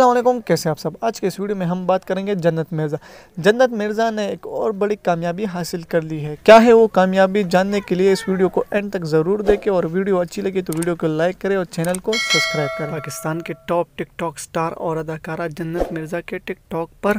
असलम कैसे आप सब आज के इस वीडियो में हम बात करेंगे जन्नत मिर्ज़ा जन्नत मिर्ज़ा ने एक और बड़ी कामयाबी हासिल कर ली है क्या है वो कामयाबी जानने के लिए इस वीडियो को एंड तक ज़रूर देखें और वीडियो अच्छी लगी तो वीडियो को लाइक करें और चैनल को सब्सक्राइब करें पाकिस्तान के टॉप टिकटॉक स्टार और अदाकारा जन्नत मिर्ज़ा के टिकटॉक पर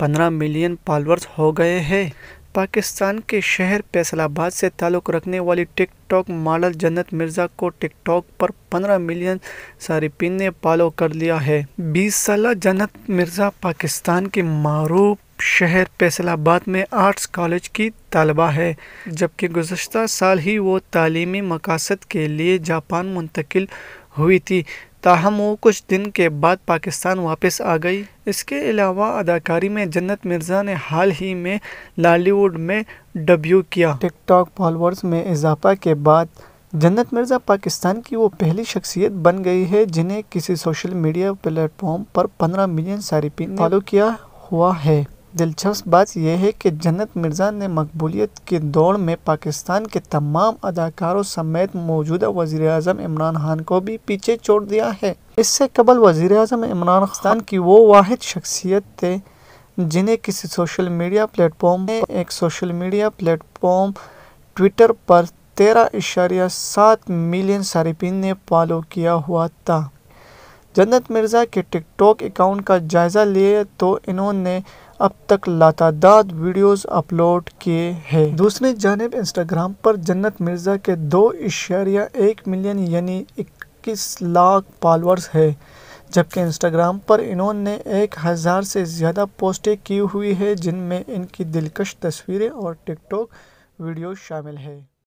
पंद्रह मिलियन फॉलोअर्स हो गए हैं पाकिस्तान के शहर फैसलाबाद से ताल्लुक़ रखने वाली टिकटॉक मॉडल जन्नत मिर्ज़ा को टिकटॉक पर 15 मिलियन सारिपिन ने फॉलो कर लिया है 20 साल जन्नत मिर्ज़ा पाकिस्तान के मरूफ शहर फैसलाबाद में आर्ट्स कॉलेज की तलबा है जबकि गुजशत साल ही वो तालीमी मकासद के लिए जापान मुंतकिल हुई थी ताहम वो कुछ दिन के बाद पाकिस्तान वापस आ गई इसके अलावा अदाकारी में जन्नत मिर्ज़ा ने हाल ही में लालीवुड में डेब्यू किया टिकटॉक फॉलोअर्स में इजाफा के बाद जन्नत मिर्ज़ा पाकिस्तान की वो पहली शख्सियत बन गई है जिन्हें किसी सोशल मीडिया प्लेटफॉर्म पर पंद्रह मिलियन सारिपिन फॉलो किया हुआ है दिलचस्प बात यह है कि जन्नत मिर्ज़ा ने मकबूलीत की दौड़ में पाकिस्तान के तमाम अदाकारों समेत मौजूदा वज़ी अजम इमरान खान को भी पीछे छोड़ दिया है इससे कबल वज़ी अजम इमरान खान की वो वाद शख्सियत थे जिन्हें किसी सोशल मीडिया प्लेटफॉर्म में एक सोशल मीडिया प्लेटफॉर्म ट्विटर पर तेरह इशारिया सात मिलियन सार्फिन ने फॉलो किया हुआ था जन्नत मिर्ज़ा के टिकटॉक अकाउंट का जायज़ा लिए तो इन्होंने अब तक लातादाद वीडियोस अपलोड किए हैं दूसरी जानब इंस्टाग्राम पर जन्नत मिर्ज़ा के दो इशारिया एक मिलियन यानी इक्कीस लाख फॉलोअर्स है जबकि इंस्टाग्राम पर इन्होंने एक हज़ार से ज़्यादा पोस्टें की हुई है जिनमें इनकी दिलकश तस्वीरें और टिकटॉक वीडियो शामिल है